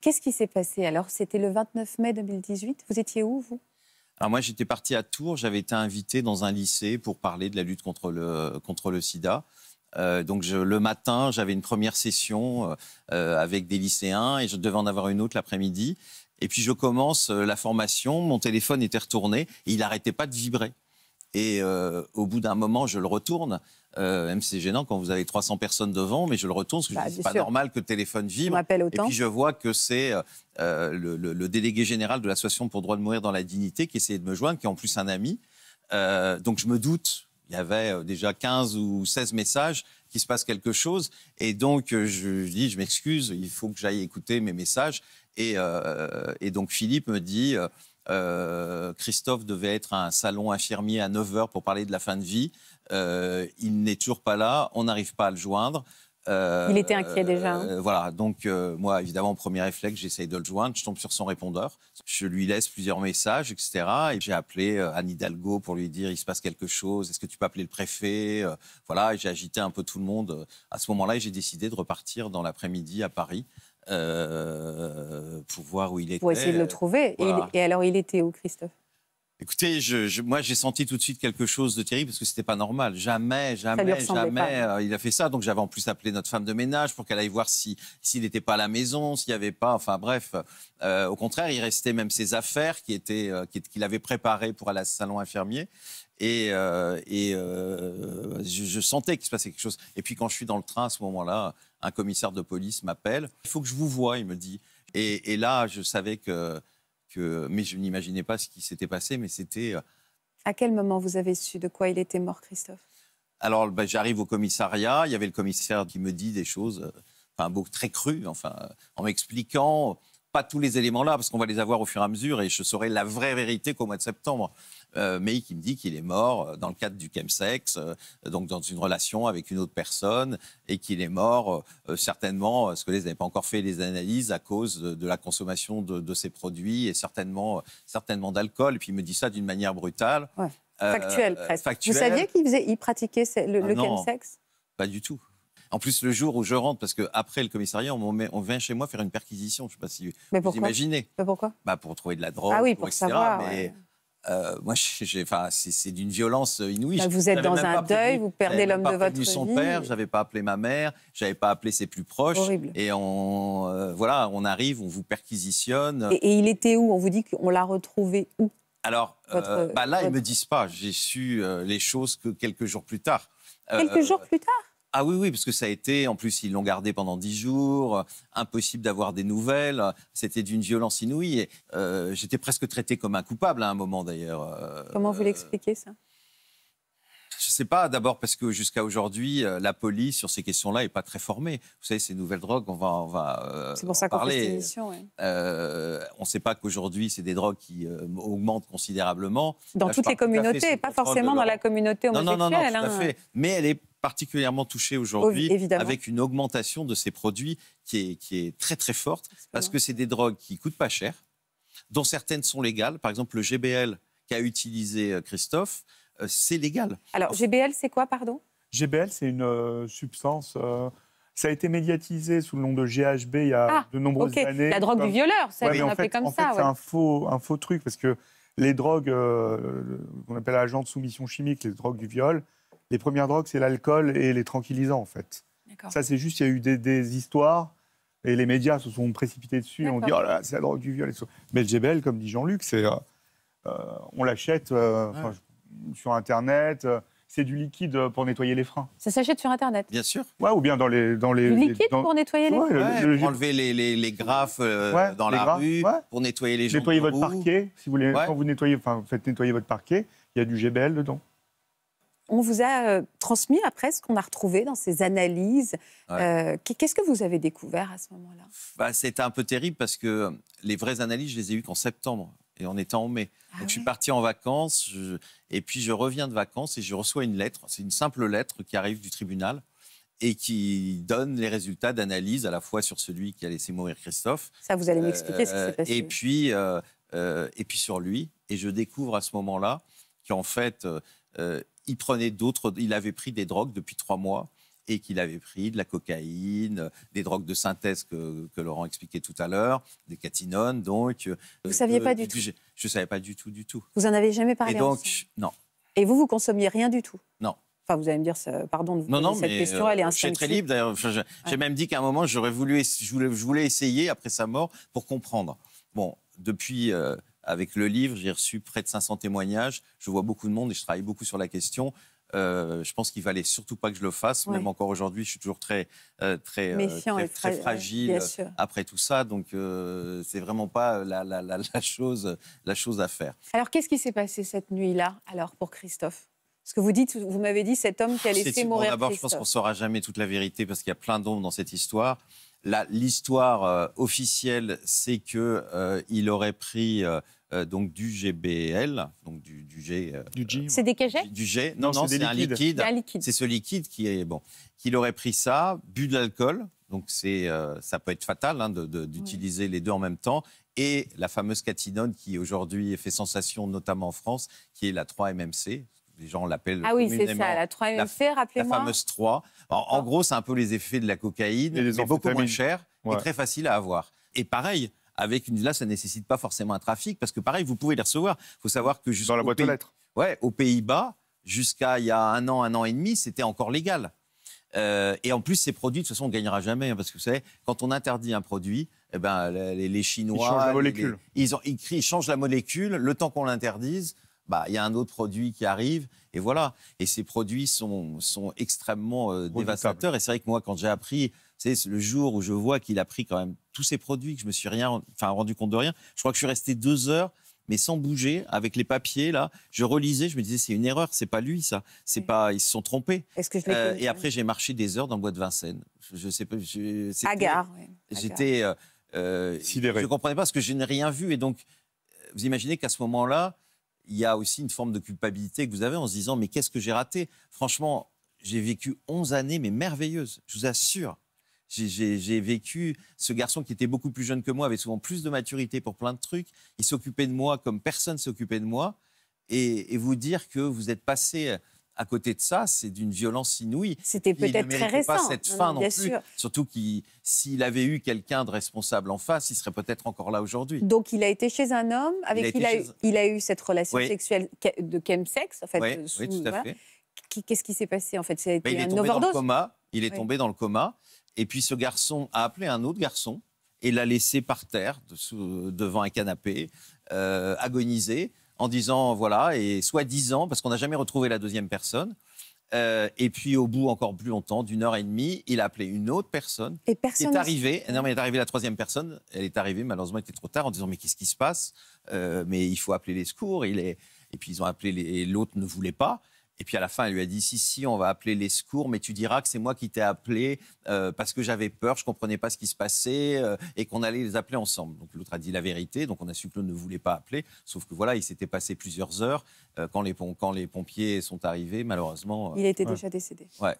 Qu'est-ce qui s'est passé Alors, c'était le 29 mai 2018. Vous étiez où, vous alors moi, j'étais parti à Tours, j'avais été invité dans un lycée pour parler de la lutte contre le, contre le sida. Euh, donc le matin, j'avais une première session euh, euh, avec des lycéens et je devais en avoir une autre l'après-midi. Et puis je commence la formation, mon téléphone était retourné et il n'arrêtait pas de vibrer. Et au bout d'un moment, je le retourne euh, même si c'est gênant quand vous avez 300 personnes devant, mais je le retourne parce que bah, c'est pas normal que le téléphone vibre. Et puis je vois que c'est euh, euh, le, délégué général de l'association pour droit de mourir dans la dignité qui essayait de me joindre, qui est en plus un ami. donc je me doute, il y avait déjà 15 ou 16 messages qu'il se passe quelque chose. Et donc je, dis, je m'excuse, il faut que j'aille écouter mes messages. et donc Philippe me dit, euh, Christophe devait être à un salon infirmier à 9h pour parler de la fin de vie. Euh, il n'est toujours pas là, on n'arrive pas à le joindre. Euh, il était inquiet déjà. Hein. voilà, donc moi, évidemment, premier réflexe, j'essaye de le joindre, je tombe sur son répondeur, je lui laisse plusieurs messages, etc. Et j'ai appelé Anne Hidalgo pour lui dire, il se passe quelque chose, est-ce que tu peux appeler le préfet Voilà, j'ai agité un peu tout le monde à ce moment-là et j'ai décidé de repartir dans l'après-midi à Paris euh, pour voir où il était. Pour essayer de le trouver. Et, alors, il était où, Christophe Écoutez, je, moi j'ai senti tout de suite quelque chose de terrible parce que c'était pas normal. Jamais, jamais, jamais euh, il a fait ça. Donc j'avais en plus appelé notre femme de ménage pour qu'elle aille voir s'il n'était pas à la maison, s'il n'y avait pas. Enfin bref, euh, au contraire, il restait même ses affaires qui étaient qu'il avait préparées pour aller à salon infirmier et, je, je, sentais qu'il se passait quelque chose. Et puis quand je suis dans le train à ce moment-là, un commissaire de police m'appelle. Il faut que je vous voie, il me dit. Et, là, je savais que, mais je n'imaginais pas ce qui s'était passé, mais c'était. Euh, à quel moment vous avez su de quoi il était mort, Christophe Alors, ben, j'arrive au commissariat. Il y avait le commissaire qui me dit des choses, euh, enfin, beaucoup, très crues, enfin, en m'expliquant pas tous les éléments là, parce qu'on va les avoir au fur et à mesure, et je saurai la vraie vérité qu'au mois de septembre. Euh, mais il me dit qu'il est mort euh, dans le cadre du chemsex, euh, donc dans une relation avec une autre personne, et qu'il est mort certainement, parce que les n'avaient pas encore fait les analyses à cause de, la consommation de, ces produits et certainement, certainement d'alcool. Et puis il me dit ça d'une manière brutale. Factuelle presque. Vous saviez qu'il pratiquait le, ah le chemsex Pas du tout. En plus, le jour où je rentre, parce qu'après le commissariat, on, vient chez moi faire une perquisition. Je ne sais pas si mais vous imaginez. Mais pourquoi bah, Pour trouver de la drogue, ah oui, pour, moi, c'est d'une violence inouïe. Bah, vous êtes dans un deuil, vous perdez l'homme de votre vie. son père, j'avais pas appelé ma mère, j'avais pas appelé ses plus proches. Et on, euh, voilà, on arrive, on vous perquisitionne. Et, il était où On vous dit qu'on l'a retrouvé où Alors, euh, bah là, ils ils me disent pas. J'ai su euh, les choses que quelques jours plus tard. Quelques jours plus tard ah oui, oui, parce que ça a été, en plus, ils l'ont gardé pendant dix jours, euh, impossible d'avoir des nouvelles, c'était d'une violence inouïe. Euh, j'étais presque traité comme un coupable hein, à un moment, d'ailleurs. Euh, Comment vous l'expliquez, ça je ne sais pas, d'abord parce que jusqu'à aujourd'hui, la police sur ces questions-là n'est pas très formée. Vous savez, ces nouvelles drogues, on va, on va pour ça parler. on ne sait pas qu'aujourd'hui, c'est des drogues qui augmentent considérablement. Dans toutes les communautés, pas forcément dans la communauté homosexuelle. non, non, hein. Mais elle est particulièrement touché aujourd'hui avec une augmentation de ces produits qui est, très très forte parce que c'est des drogues qui coûtent pas cher, dont certaines sont légales. Par exemple, le GBL qu'a utilisé euh, Christophe, euh, c'est légal. Alors, GBL, c'est quoi, pardon GBL, c'est une euh, substance. Ça a été médiatisé sous le nom de GHB il y a ah, de nombreuses okay. années. La drogue du violeur, ça, ouais, été appelé comme ça. C'est un faux, un faux truc parce que les drogues qu'on appelle agents de soumission chimique, les drogues du viol, les premières drogues, c'est l'alcool et les tranquillisants, en fait. Ça, c'est juste, il y a eu des, histoires et les médias se sont précipités dessus. on dit, oh là, c'est la drogue du viol. Mais le GBL, comme dit Jean-Luc, c'est, euh, euh, on l'achète euh, sur Internet. c'est du liquide pour nettoyer les freins. Ça s'achète sur Internet Bien sûr. ou bien dans les... Dans les du liquide pour nettoyer les freins Pour enlever les, les, graffes dans la rue, pour nettoyer les gens. Nettoyer votre parquet. Si vous voulez, Quand vous nettoyez, enfin, faites nettoyer votre parquet, il y a du GBL dedans on vous a euh, transmis après ce qu'on a retrouvé dans ces analyses. Euh, qu'est-ce que vous avez découvert à ce moment-là bah, C'était un peu terrible parce que les vraies analyses, je les ai eues qu'en septembre et en étant en mai. Ah je suis parti en vacances et puis je reviens de vacances et je reçois une lettre. C'est une simple lettre qui arrive du tribunal et qui donne les résultats d'analyse à la fois sur celui qui a laissé mourir Christophe. Ça, vous allez euh, m'expliquer ce qui s'est passé. Et puis, et puis sur lui. Et je découvre à ce moment-là qu'en fait, euh, il prenait d'autres, il avait pris des drogues depuis trois mois et qu'il avait pris de la cocaïne, euh, des drogues de synthèse que, Laurent expliquait tout à l'heure, des catinones, donc. Euh, vous ne saviez pas du, tout Je ne savais pas du tout, du tout. Vous en avez jamais parlé Et donc, non. Et vous, vous consommiez rien du tout Non. Enfin, vous allez me dire, pardon de vous poser cette question, elle est instinctive. Je suis très libre, J'ai même dit qu'à un moment, j'aurais voulu, je voulais, essayer, après sa mort, pour comprendre. Bon, depuis, avec le livre, j'ai reçu près de 500 témoignages. Je vois beaucoup de monde et je travaille beaucoup sur la question. Euh, je pense qu'il valait surtout pas que je le fasse, même encore aujourd'hui, je suis toujours très, euh, euh, très, fragile après tout ça. Donc, ce c'est vraiment pas la, chose, la chose à faire. Alors, qu'est-ce qui s'est passé cette nuit-là, alors, pour Christophe ce que vous dites, vous m'avez dit cet homme qui a laissé mourir. D'abord, je pense qu'on ne saura jamais toute la vérité parce qu'il y a plein d'ombres dans cette histoire. L'histoire euh, officielle, c'est que euh, il aurait pris euh, donc du GBL, donc du, du G. C'est des Du G. Non, c'est un liquide. C'est ce liquide qui est bon. Qu'il aurait pris ça, bu de l'alcool. Donc c'est, ça peut être fatal hein, d'utiliser les deux en même temps. Et la fameuse catinone qui aujourd'hui fait sensation, notamment en France, qui est la 3-MMC, les gens l'appellent. Ah oui, ça, la 3 mc rappelez-moi. La fameuse 3. En, ah. gros, c'est un peu les effets de la cocaïne, et les mais beaucoup moins cher et très facile à avoir. Et pareil, avec une là, ça ne nécessite pas forcément un trafic, parce que pareil, vous pouvez les recevoir. Il faut savoir que juste. Dans la boîte aux lettres. Ouais, aux Pays-Bas, jusqu'à il y a un an, un an et demi, c'était encore légal. Euh, et en plus, ces produits, de toute façon, on ne gagnera jamais, hein, parce que vous savez, quand on interdit un produit, eh ben, les, Chinois. Ils changent la molécule. ils, ils, changent la molécule, le temps qu'on l'interdise bah, il y a un autre produit qui arrive, et voilà. Et ces produits sont, sont extrêmement euh, dévastateurs. Et c'est vrai que moi, quand j'ai appris, c'est le jour où je vois qu'il a pris quand même tous ces produits, que je me suis rien, enfin, rendu compte de rien, je crois que je suis resté deux heures mais sans bouger, avec les papiers là. Je relisais, je me disais c'est une erreur, c'est pas lui ça, c'est pas ils se sont trompés. Euh, et après j'ai marché des heures dans le bois de Vincennes. Je, sais pas. Je, Agar. Oui. J'étais. Euh, je comprenais pas parce que je n'ai rien vu et donc vous imaginez qu'à ce moment-là, il y a aussi une forme de culpabilité que vous avez en se disant mais qu'est-ce que j'ai raté Franchement, j'ai vécu 11 années, mais merveilleuses, je vous assure. J'ai vécu ce garçon qui était beaucoup plus jeune que moi, avait souvent plus de maturité pour plein de trucs. Il s'occupait de moi comme personne s'occupait de moi. et, vous dire que vous êtes passé à côté de ça, c'est d'une violence inouïe. C'était peut-être très récent. pas cette hein, fin non, plus. Surtout qu'il, s'il avait eu quelqu'un de responsable en face, il serait peut-être encore là aujourd'hui. Donc il a été chez un homme avec qui il, a, eu cette relation sexuelle de chemsex, en fait. Oui, euh, tout à fait. Qu'est-ce qui s'est passé en fait Il est tombé dans le coma. Il est tombé dans le coma. Et puis ce garçon a appelé un autre garçon et l'a laissé par terre, devant un canapé, euh, agonisé en disant voilà, et soi-disant, parce qu'on n'a jamais retrouvé la deuxième personne. Euh, et puis au bout encore plus longtemps, d'une heure et demie, il a appelé une autre personne. Et personne qui est arrivée. Non mais elle est arrivée la troisième personne. Elle est arrivée malheureusement, il était trop tard en disant mais qu'est-ce qui se passe euh, Mais il faut appeler les secours. Il est... Et puis ils ont appelé et l'autre ne voulait pas. Et puis à la fin, elle lui a dit si, si, on va appeler les secours, mais tu diras que c'est moi qui t'ai appelé euh, parce que j'avais peur, je comprenais pas ce qui se passait euh, et qu'on allait les appeler ensemble. Donc l'autre a dit la vérité, donc on a su que l'autre ne voulait pas appeler. Sauf que voilà, il s'était passé plusieurs heures euh, quand, les quand les pompiers sont arrivés, malheureusement. il était déjà décédé. Ouais.